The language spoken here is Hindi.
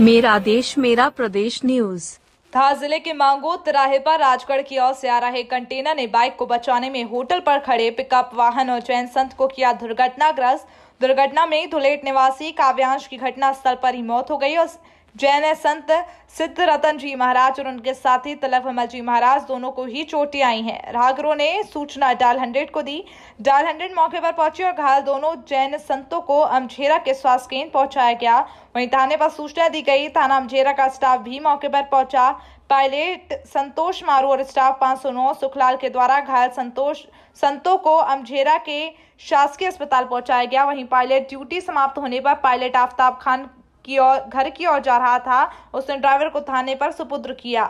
मेरा देश मेरा प्रदेश न्यूज धार जिले के मांगो तिराहे पर राजगढ़ की ओर से आ रहे कंटेनर ने बाइक को बचाने में होटल पर खड़े पिकअप वाहन और चैन संत को किया दुर्घटनाग्रस्त दुर्घटना में धुलेट निवासी काव्यांश की घटना स्थल पर ही मौत हो गई और जैन संत सिद्ध रतन जी महाराज और उनके साथी तलक हमल जी महाराज दोनों को ही चोटें आई हैं राहगरों ने सूचना डाल हंड्रेड को दी डाल हंड्रेड मौके पर पहुंची और घायल दोनों जैन संतों को अमझेरा के स्वास्थ्य केंद्र पहुंचाया गया वहीं थाने पर सूचना दी गई थाना अमझेरा का स्टाफ भी मौके पर पहुंचा पायलट संतोष मारू और स्टाफ पांच सुखलाल के द्वारा घायल संतोष संतों को अमझेरा के शासकीय अस्पताल पहुंचाया गया वहीं पायलट ड्यूटी समाप्त होने पर पायलट आफ्ताब खान की ओर घर की ओर जा रहा था उसने ड्राइवर को थाने पर सुपुत्र किया